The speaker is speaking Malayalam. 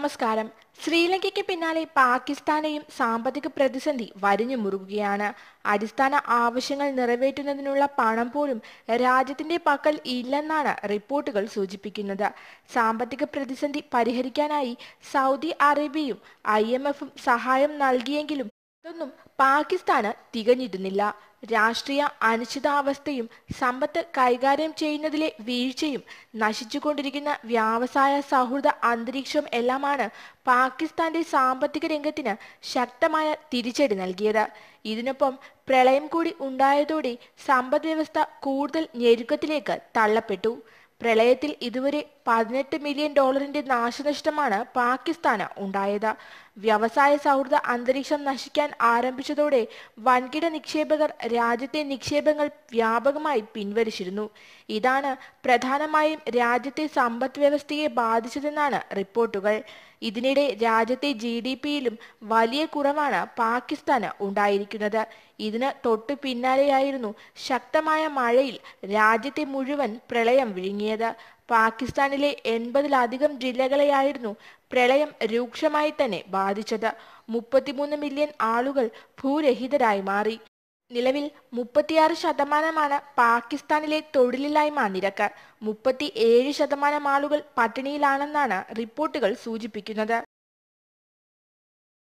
നമസ്കാരം ശ്രീലങ്കയ്ക്ക് പിന്നാലെ പാകിസ്ഥാനെയും സാമ്പത്തിക പ്രതിസന്ധി വരിഞ്ഞു മുറുകുകയാണ് അടിസ്ഥാന ആവശ്യങ്ങൾ നിറവേറ്റുന്നതിനുള്ള പണം പോലും രാജ്യത്തിന്റെ പക്കൽ ഇല്ലെന്നാണ് റിപ്പോർട്ടുകൾ സൂചിപ്പിക്കുന്നത് സാമ്പത്തിക പ്രതിസന്ധി പരിഹരിക്കാനായി സൗദി അറേബ്യയും ഐ സഹായം നൽകിയെങ്കിലും ഇതൊന്നും പാകിസ്ഥാന് തികഞ്ഞിടുന്നില്ല രാഷ്ട്രീയ അനിശ്ചിതാവസ്ഥയും സമ്പത്ത് കൈകാര്യം ചെയ്യുന്നതിലെ വീഴ്ചയും നശിച്ചുകൊണ്ടിരിക്കുന്ന വ്യാവസായ സൗഹൃദ അന്തരീക്ഷം എല്ലാമാണ് പാകിസ്ഥാന്റെ സാമ്പത്തിക രംഗത്തിന് ശക്തമായ തിരിച്ചടി നൽകിയത് ഇതിനൊപ്പം പ്രളയം കൂടി ഉണ്ടായതോടെ സമ്പദ് വ്യവസ്ഥ കൂടുതൽ ഞെരുക്കത്തിലേക്ക് തള്ളപ്പെട്ടു പ്രളയത്തിൽ ഇതുവരെ പതിനെട്ട് മില്യൺ ഡോളറിന്റെ നാശനഷ്ടമാണ് പാകിസ്ഥാന് ഉണ്ടായത് വ്യവസായ സൗഹൃദ അന്തരീക്ഷം നശിക്കാൻ ആരംഭിച്ചതോടെ വൻകിട നിക്ഷേപകർ രാജ്യത്തെ നിക്ഷേപങ്ങൾ വ്യാപകമായി പിൻവലിച്ചിരുന്നു ഇതാണ് പ്രധാനമായും രാജ്യത്തെ സമ്പദ് വ്യവസ്ഥയെ ബാധിച്ചതെന്നാണ് റിപ്പോർട്ടുകൾ ഇതിനിടെ രാജ്യത്തെ ജി ഡി പിയിലും വലിയ കുറവാണ് പാകിസ്ഥാന് ഉണ്ടായിരിക്കുന്നത് ഇതിന് തൊട്ടു പിന്നാലെയായിരുന്നു ശക്തമായ മഴയിൽ രാജ്യത്തെ മുഴുവൻ പ്രളയം വിഴുങ്ങിയത് പാകിസ്ഥാനിലെ എൺപതിലധികം ജില്ലകളെയായിരുന്നു പ്രളയം രൂക്ഷമായി തന്നെ ബാധിച്ചത് മുപ്പത്തിമൂന്ന് മില്യൺ ആളുകൾ ഭൂരഹിതരായി മാറി നിലവിൽ മുപ്പത്തിയാറ് ശതമാനമാണ് പാകിസ്ഥാനിലെ തൊഴിലില്ലായ്മ നിരക്ക് മുപ്പത്തി ഏഴ് ശതമാനം ആളുകൾ പട്ടിണിയിലാണെന്നാണ് റിപ്പോർട്ടുകൾ സൂചിപ്പിക്കുന്നത്